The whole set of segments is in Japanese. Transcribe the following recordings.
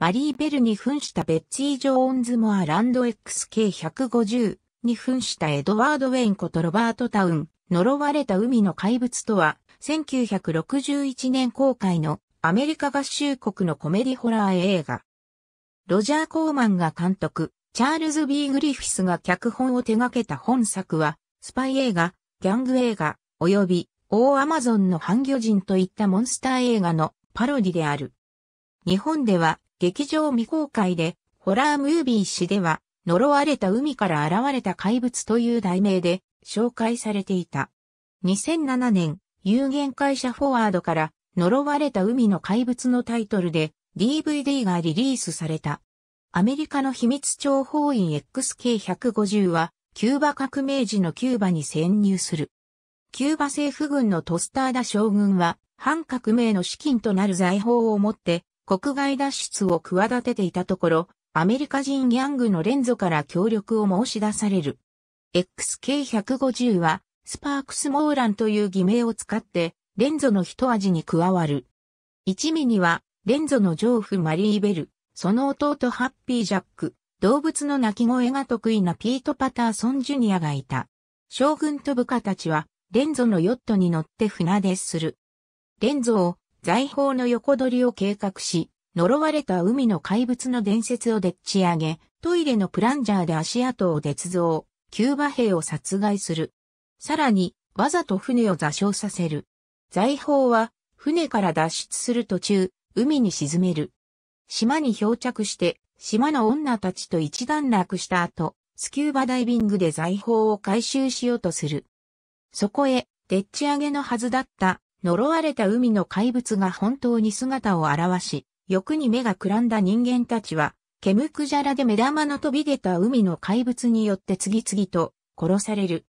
マリーベルに扮したベッツー・ジョーンズ・モアランド XK150 に扮したエドワード・ウェインことロバート・タウン、呪われた海の怪物とは、1961年公開のアメリカ合衆国のコメディホラー映画。ロジャー・コーマンが監督、チャールズ・ B・ グリフィスが脚本を手掛けた本作は、スパイ映画、ギャング映画、及び、オー・アマゾンの半魚人といったモンスター映画のパロディである。日本では、劇場未公開で、ホラームービー誌では、呪われた海から現れた怪物という題名で紹介されていた。2007年、有限会社フォワードから呪われた海の怪物のタイトルで DVD がリリースされた。アメリカの秘密諜報員 XK150 はキューバ革命時のキューバに潜入する。キューバ政府軍のトスターダ将軍は反革命の資金となる財宝を持って国外脱出を企てていたところ、アメリカ人ギャングのレンゾから協力を申し出される。XK150 は、スパークス・モーランという偽名を使って、レンゾの一味に加わる。一味には、レンゾの丈夫マリー・ベル、その弟ハッピー・ジャック、動物の鳴き声が得意なピート・パターソン・ジュニアがいた。将軍と部下たちは、レンゾのヨットに乗って船出する。レンゾを財宝の横取りを計画し、呪われた海の怪物の伝説をでっち上げ、トイレのプランジャーで足跡を捏造、キューバ兵を殺害する。さらに、わざと船を座礁させる。財宝は、船から脱出する途中、海に沈める。島に漂着して、島の女たちと一段落した後、スキューバダイビングで財宝を回収しようとする。そこへ、でっち上げのはずだった呪われた海の怪物が本当に姿を現し、欲に目がくらんだ人間たちは、ケムクジャラで目玉の飛び出た海の怪物によって次々と殺される。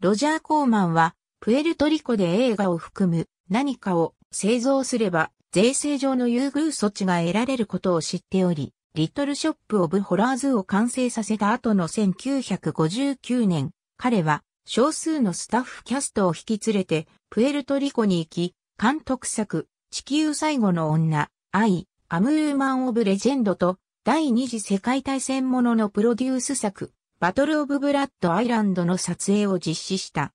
ロジャー・コーマンは、プエルトリコで映画を含む何かを製造すれば、税制上の優遇措置が得られることを知っており、リトルショップ・オブ・ホラーズを完成させた後の1959年、彼は少数のスタッフキャストを引き連れてプエルトリコに行き、監督作、地球最後の女、愛、アムーマン・オブ・レジェンドと、第二次世界大戦もののプロデュース作、バトル・オブ・ブラッド・アイランドの撮影を実施した。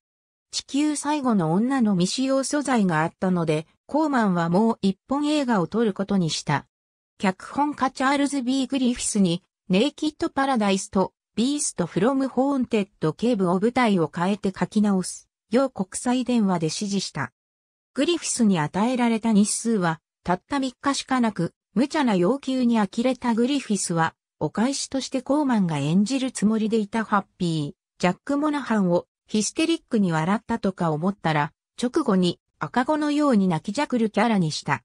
地球最後の女の未使用素材があったので、コーマンはもう一本映画を撮ることにした。脚本家チャールズ・ B・ グリフィスに、ネイキッド・パラダイスと、ビースト・フロム・ホーンテッド・ケーブを舞台を変えて書き直す。要国際電話で指示した。グリフィスに与えられた日数は、たった3日しかなく、無茶な要求に呆れたグリフィスは、お返しとしてコーマンが演じるつもりでいたハッピー、ジャック・モナハンをヒステリックに笑ったとか思ったら、直後に赤子のように泣きじゃくるキャラにした。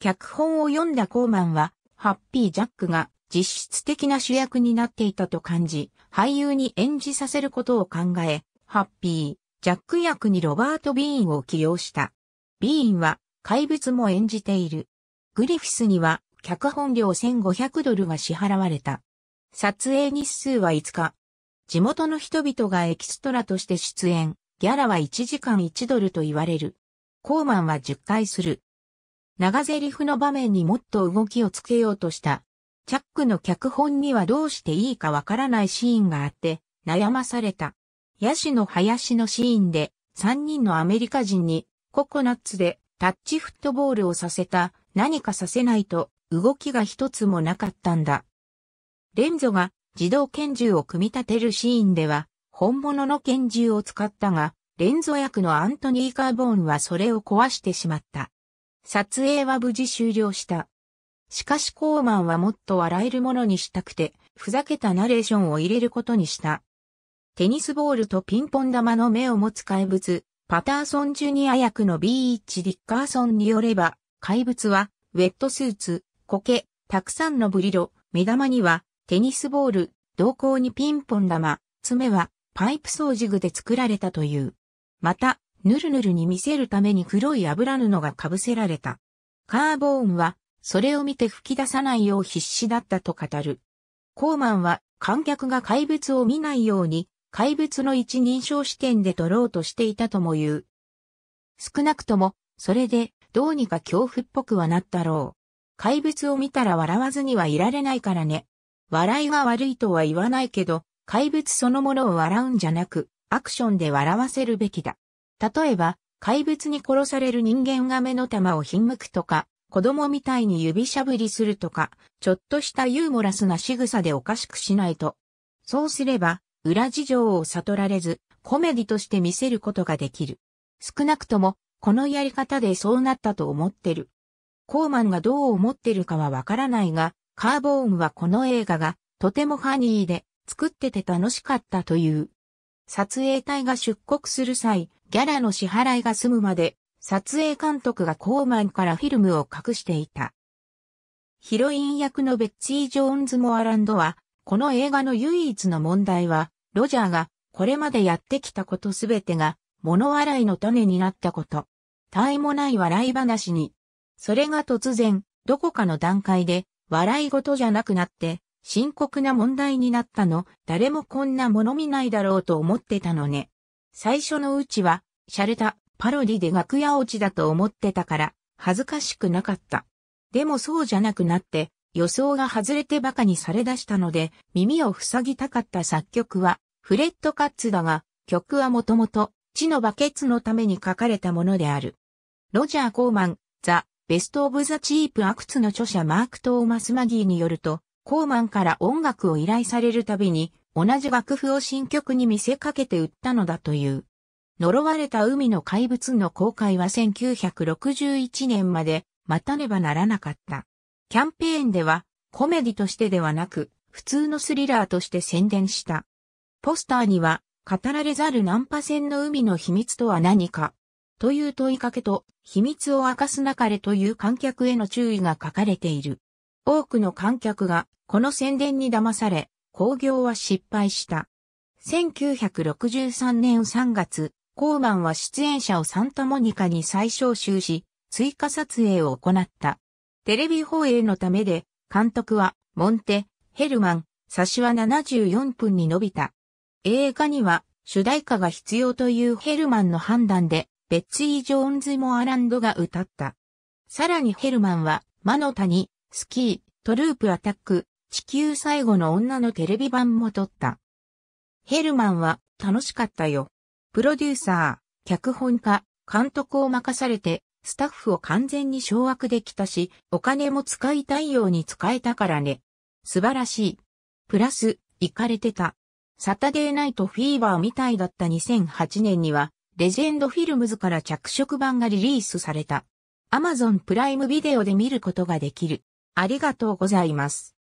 脚本を読んだコーマンは、ハッピー・ジャックが実質的な主役になっていたと感じ、俳優に演じさせることを考え、ハッピー・ジャック役にロバート・ビーンを起用した。ビーンは怪物も演じている。グリフィスには脚本料1500ドルが支払われた。撮影日数は5日。地元の人々がエキストラとして出演。ギャラは1時間1ドルと言われる。コーマンは10回する。長台詞の場面にもっと動きをつけようとした。チャックの脚本にはどうしていいかわからないシーンがあって、悩まされた。ヤシの林のシーンで3人のアメリカ人にココナッツでタッチフットボールをさせた何かさせないと動きが一つもなかったんだ。レンゾが自動拳銃を組み立てるシーンでは本物の拳銃を使ったが、レンゾ役のアントニー・カーボーンはそれを壊してしまった。撮影は無事終了した。しかしコーマンはもっと笑えるものにしたくて、ふざけたナレーションを入れることにした。テニスボールとピンポン玉の目を持つ怪物、パターソンジュニア役のビーチ・ディッカーソンによれば、怪物は、ウェットスーツ、苔、たくさんのブリロ、目玉には、テニスボール、瞳孔にピンポン玉、爪は、パイプ掃除具で作られたという。また、ヌルヌルに見せるために黒い油布が被せられた。カーボーンは、それを見て吹き出さないよう必死だったと語る。コーマンは、観客が怪物を見ないように、怪物の一人称視点で撮ろうとしていたとも言う。少なくとも、それで、どうにか恐怖っぽくはなったろう。怪物を見たら笑わずにはいられないからね。笑いが悪いとは言わないけど、怪物そのものを笑うんじゃなく、アクションで笑わせるべきだ。例えば、怪物に殺される人間が目の玉をひんむくとか、子供みたいに指しゃぶりするとか、ちょっとしたユーモラスな仕草でおかしくしないと。そうすれば、裏事情を悟られず、コメディとして見せることができる。少なくとも、このやり方でそうなったと思ってる。コーマンがどう思ってるかはわからないが、カーボーンはこの映画がとてもファニーで作ってて楽しかったという。撮影隊が出国する際、ギャラの支払いが済むまで、撮影監督がコーマンからフィルムを隠していた。ヒロイン役のベッチー・ジョーンズ・モアランドは、この映画の唯一の問題は、ロジャーがこれまでやってきたことすべてが物笑いの種になったこと。他愛もない笑い話に。それが突然、どこかの段階で笑い事じゃなくなって深刻な問題になったの、誰もこんなもの見ないだろうと思ってたのね。最初のうちは、シャルたパロディで楽屋落ちだと思ってたから、恥ずかしくなかった。でもそうじゃなくなって、予想が外れて馬鹿にされ出したので、耳を塞ぎたかった作曲は、フレッド・カッツだが、曲はもともと、地のバケツのために書かれたものである。ロジャー・コーマン、ザ・ベスト・オブ・ザ・チープ・アクツの著者マーク・トーマス・マギーによると、コーマンから音楽を依頼されるたびに、同じ楽譜を新曲に見せかけて売ったのだという。呪われた海の怪物の公開は1961年まで待たねばならなかった。キャンペーンではコメディとしてではなく普通のスリラーとして宣伝した。ポスターには、語られざるナンパ船の海の秘密とは何か、という問いかけと、秘密を明かすなかれという観客への注意が書かれている。多くの観客が、この宣伝に騙され、興行は失敗した。1963年3月、コーマンは出演者をサンタモニカに再招集し、追加撮影を行った。テレビ放映のためで、監督は、モンテ、ヘルマン、差しは74分に伸びた。映画には主題歌が必要というヘルマンの判断で、ベッツィ・ジョーンズ・モアランドが歌った。さらにヘルマンは、魔の谷、スキー、トループアタック、地球最後の女のテレビ版も撮った。ヘルマンは、楽しかったよ。プロデューサー、脚本家、監督を任されて、スタッフを完全に掌握できたし、お金も使いたいように使えたからね。素晴らしい。プラス、行かれてた。サタデーナイトフィーバーみたいだった2008年には、レジェンドフィルムズから着色版がリリースされた。アマゾンプライムビデオで見ることができる。ありがとうございます。